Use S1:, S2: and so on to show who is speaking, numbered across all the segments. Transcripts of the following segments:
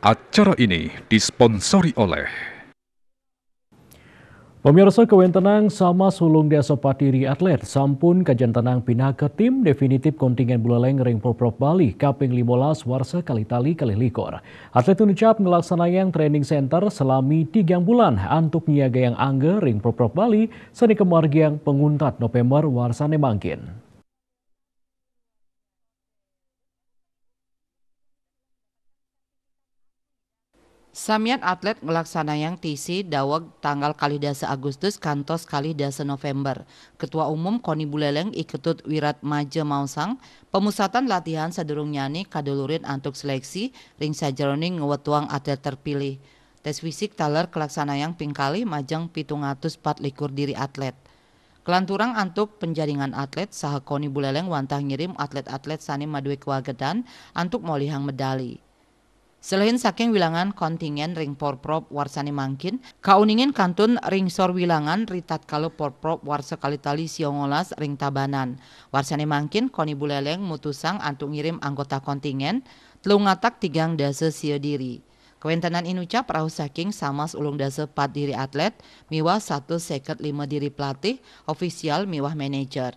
S1: Acara ini disponsori oleh Pemirsa Tenang sama sulung Desa Patiri atlet sampun kajian tenang pindah ke tim definitif kontingen buleleng ring Proprov Bali kaping 15 warsa kali tali kali likor. Atlet unicap yang training center selami 3 bulan untuk Niaga yang angge ring Proprov Bali seni Yang penguntat November warsa mangkin.
S2: Samian atlet melaksanakan TC Dawag tanggal kali kalidasa Agustus kantos kali kalidasa November. Ketua Umum Koni Buleleng Iketut Wirat Maje Mausang, pemusatan latihan sederung nyani kadulurin antuk seleksi ring sajaroning ngewetuang atlet terpilih. Tes fisik taler kelaksanayang pingkali majang pitung atus pat likur diri atlet. Kelanturang antuk penjaringan atlet saha Koni Buleleng wantah ngirim atlet-atlet sani madue kewagedan antuk molihang medali. Selain saking wilangan kontingen ring porprop warsani mangkin, kauningin kantun ring sor wilangan ritat kalau porprop warsa kali tali siongolas ring tabanan. Warsani mangkin koni buleleng mutusang antuk ngirim anggota kontingen, telung ngatak tigang dasa sio diri. Kewentanan inuca perahu saking samas ulung dasa pat diri atlet, miwah satu seket lima diri pelatih, ofisial miwah manajer.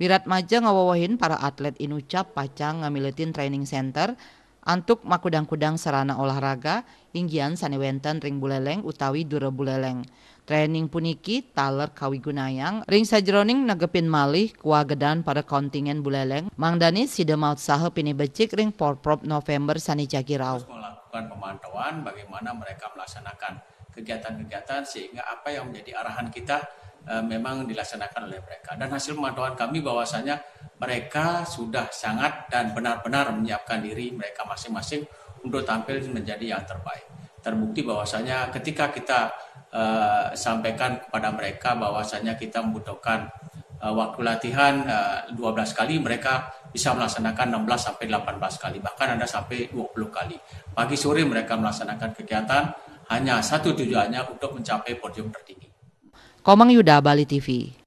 S2: Wirat Maja ngawawahin para atlet inucap pacang ngamiletin training center, Antuk makudang-kudang sarana olahraga inggian sanewenten ring buleleng utawi dure buleleng. Training puniki taler kawigunayang ring sajroning negepin malih kuagedan pada kontingen buleleng mangdani sidemaut sahe pini becik ring porprop November sani Jagirau.
S3: Melakukan pemantauan bagaimana mereka melaksanakan kegiatan-kegiatan sehingga apa yang menjadi arahan kita eh, memang dilaksanakan oleh mereka. Dan hasil pemantauan kami bahwasanya mereka sudah sangat dan benar-benar menyiapkan diri mereka masing-masing untuk tampil menjadi yang terbaik. Terbukti bahwasanya ketika kita uh, sampaikan kepada mereka bahwasanya kita membutuhkan uh, waktu latihan uh, eh, 12 kali, mereka bisa melaksanakan 16 sampai 18 kali, bahkan ada sampai 20 kali. Pagi sore mereka melaksanakan kegiatan hanya satu tujuannya untuk mencapai podium tertinggi.
S2: Komang Yuda Bali TV.